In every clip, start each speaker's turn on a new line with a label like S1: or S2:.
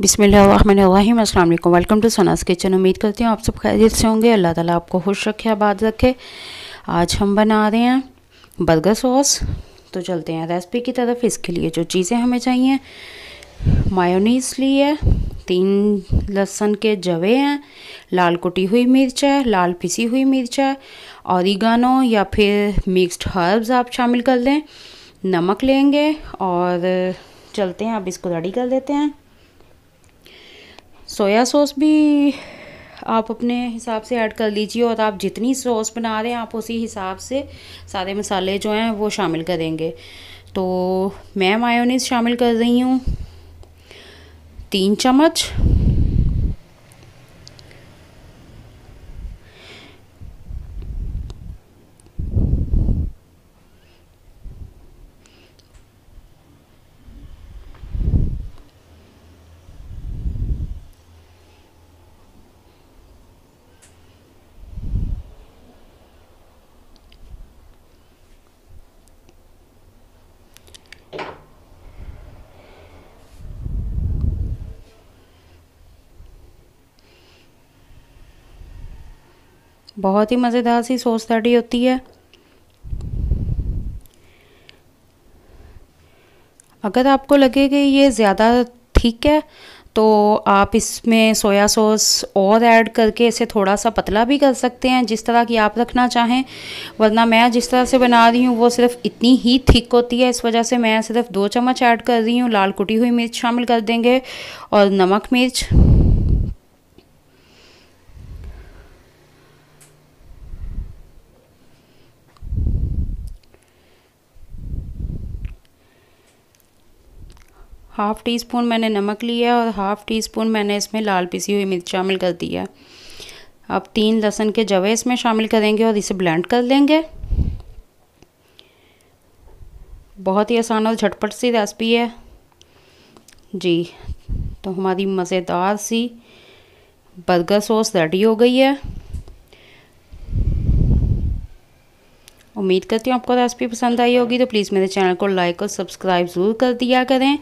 S1: बिसमीम अल्लाम welcome to सनास kitchen उम्मीद करती हूँ आप सब खैरियत से होंगे अल्लाह ताला आपको खुश रखे आबाद रखे आज हम बना रहे हैं बर्गर सॉस तो चलते हैं रेसिपी की तरफ इसके लिए जो चीज़ें हमें चाहिए मायोनीस ली है तीन लहसुन के जवे हैं लाल कुटी हुई मिर्च है लाल पिसी हुई मिर्च है औरिगानो या फिर मिक्स्ड हर्ब्स आप शामिल कर लें नमक लेंगे और चलते हैं आप इसको रेडी कर देते हैं सोया सॉस भी आप अपने हिसाब से ऐड कर लीजिए और आप जितनी सॉस बना रहे हैं आप उसी हिसाब से सारे मसाले जो हैं वो शामिल करेंगे तो मैं मायोनीज शामिल कर रही हूँ तीन चम्मच बहुत ही मज़ेदार सी सॉस रेडी होती है अगर आपको लगे कि ये ज़्यादा ठीक है तो आप इसमें सोया सॉस और ऐड करके इसे थोड़ा सा पतला भी कर सकते हैं जिस तरह की आप रखना चाहें वरना मैं जिस तरह से बना रही हूँ वो सिर्फ इतनी ही थिक होती है इस वजह से मैं सिर्फ दो चम्मच ऐड कर रही हूँ लाल कुटी हुई मिर्च शामिल कर देंगे और नमक मिर्च हाफ़ टी स्पून मैंने नमक लिया और हाफ़ टी स्पून मैंने इसमें लाल पिसी हुई मिर्च शामिल कर दिया अब तीन लहसुन के जवे इसमें शामिल करेंगे और इसे ब्लेंड कर लेंगे बहुत ही आसान और झटपट सी रेसिपी है जी तो हमारी मज़ेदार सी बर्गर सॉस रेडी हो गई है उम्मीद करती हूँ आपको रेसिपी पसंद आई होगी तो प्लीज़ मेरे चैनल को लाइक और सब्सक्राइब ज़रूर कर दिया करें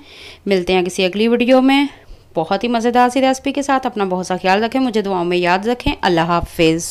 S1: मिलते हैं किसी अगली वीडियो में बहुत ही मज़ेदार सी रेसिपी के साथ अपना बहुत सा ख्याल रखें मुझे दुआओं में याद रखें अल्लाह हाफिज़